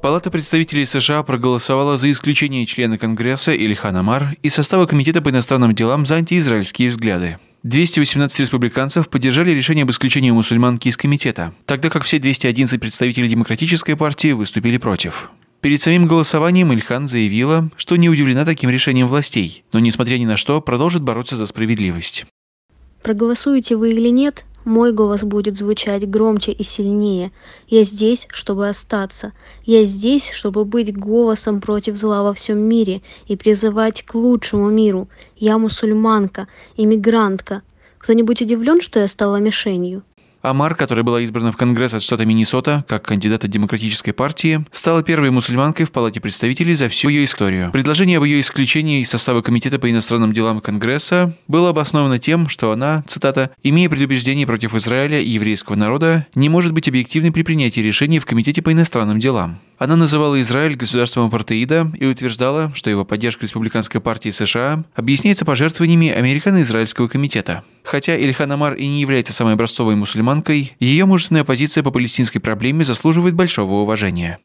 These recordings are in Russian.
Палата представителей США проголосовала за исключение члена Конгресса Ильхана Мар из состава Комитета по иностранным делам за антиизраильские взгляды. 218 республиканцев поддержали решение об исключении мусульманки из комитета, тогда как все 211 представителей Демократической партии выступили против. Перед самим голосованием Ильхан заявила, что не удивлена таким решением властей, но, несмотря ни на что, продолжит бороться за справедливость. Проголосуете вы или нет, мой голос будет звучать громче и сильнее. Я здесь, чтобы остаться. Я здесь, чтобы быть голосом против зла во всем мире и призывать к лучшему миру. Я мусульманка, иммигрантка. Кто-нибудь удивлен, что я стала мишенью? Амар, которая была избрана в Конгресс от штата Миннесота как кандидата Демократической партии, стала первой мусульманкой в Палате представителей за всю ее историю. Предложение об ее исключении из состава Комитета по иностранным делам Конгресса было обосновано тем, что она, цитата, «имея предубеждение против Израиля и еврейского народа, не может быть объективной при принятии решений в Комитете по иностранным делам». Она называла Израиль государством апартеида и утверждала, что его поддержка Республиканской партии США объясняется пожертвованиями Американо-Израильского комитета. Хотя Ильхан Амар и не является самой образцовой мусульманкой, ее мужественная позиция по палестинской проблеме заслуживает большого уважения.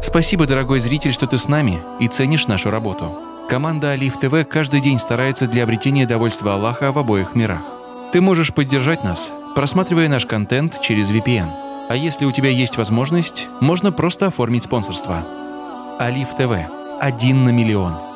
Спасибо, дорогой зритель, что ты с нами и ценишь нашу работу. Команда Алиф ТВ каждый день старается для обретения довольства Аллаха в обоих мирах. Ты можешь поддержать нас, просматривая наш контент через VPN. А если у тебя есть возможность, можно просто оформить спонсорство. Алиф ТВ. Один на миллион.